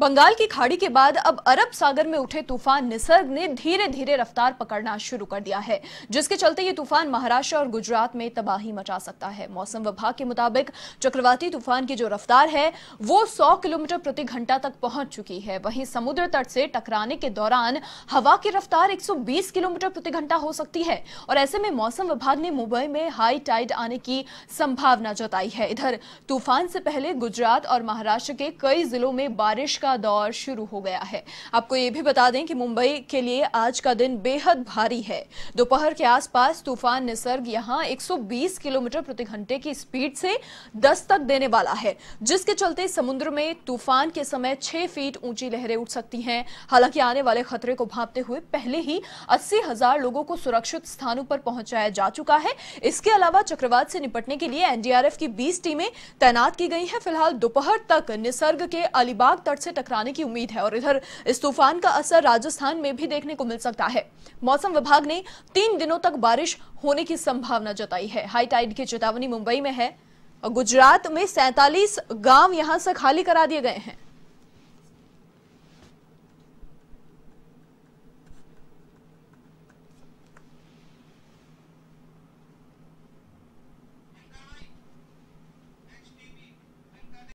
बंगाल की खाड़ी के बाद अब अरब सागर में उठे तूफान निसर्ग ने धीरे धीरे रफ्तार पकड़ना शुरू कर दिया है जिसके चलते ये तूफान महाराष्ट्र और गुजरात में तबाही मचा सकता है मौसम विभाग के मुताबिक चक्रवाती तूफान की जो रफ्तार है वो 100 किलोमीटर प्रति घंटा तक पहुंच चुकी है वहीं समुद्र तट से टकराने के दौरान हवा की रफ्तार एक किलोमीटर प्रति घंटा हो सकती है और ऐसे में मौसम विभाग ने मुंबई में हाई टाइड आने की संभावना जताई है इधर तूफान से पहले गुजरात और महाराष्ट्र के कई जिलों में बारिश का का दौर शुरू हो गया है आपको ये भी बता दें कि मुंबई के लिए आज का दिन बेहद भारी है दोपहर के आसपास तूफान निसर्ग यहाँ 120 किलोमीटर प्रति घंटे की स्पीड से दस्तक देने वाला है जिसके चलते समुद्र में तूफान के समय छह फीट ऊंची लहरें उठ सकती हैं हालांकि आने वाले खतरे को भांपते हुए पहले ही अस्सी लोगों को सुरक्षित स्थानों पर पहुंचाया जा चुका है इसके अलावा चक्रवात से निपटने के लिए एनडीआरएफ की बीस टीमें तैनात की गई है फिलहाल दोपहर तक निसर्ग के अलीबाग तट से से टकराने की उम्मीद है और इधर इस तूफान का असर राजस्थान में भी देखने को मिल सकता है मौसम विभाग ने तीन दिनों तक बारिश होने की संभावना जताई है हाई टाइड की चेतावनी मुंबई में है गुजरात में सैतालीस गांव यहां से खाली करा दिए गए हैं